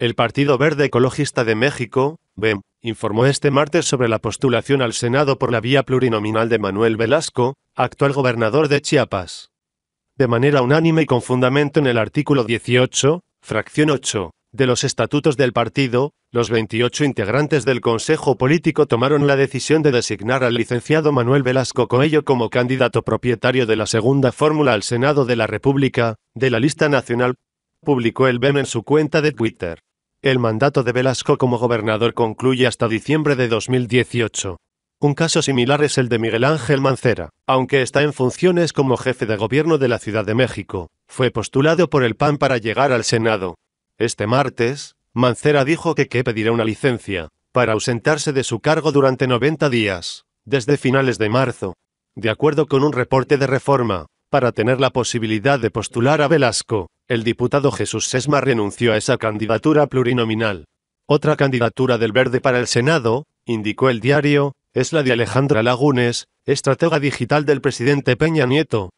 El Partido Verde Ecologista de México, BEM, informó este martes sobre la postulación al Senado por la vía plurinominal de Manuel Velasco, actual gobernador de Chiapas. De manera unánime y con fundamento en el artículo 18, fracción 8, de los estatutos del partido, los 28 integrantes del Consejo Político tomaron la decisión de designar al licenciado Manuel Velasco Coello como candidato propietario de la segunda fórmula al Senado de la República, de la lista nacional, publicó el BEM en su cuenta de Twitter. El mandato de Velasco como gobernador concluye hasta diciembre de 2018. Un caso similar es el de Miguel Ángel Mancera, aunque está en funciones como jefe de gobierno de la Ciudad de México. Fue postulado por el PAN para llegar al Senado. Este martes, Mancera dijo que, que pedirá una licencia, para ausentarse de su cargo durante 90 días, desde finales de marzo, de acuerdo con un reporte de reforma, para tener la posibilidad de postular a Velasco. El diputado Jesús Sesma renunció a esa candidatura plurinominal. Otra candidatura del Verde para el Senado, indicó el diario, es la de Alejandra Lagunes, estratega digital del presidente Peña Nieto.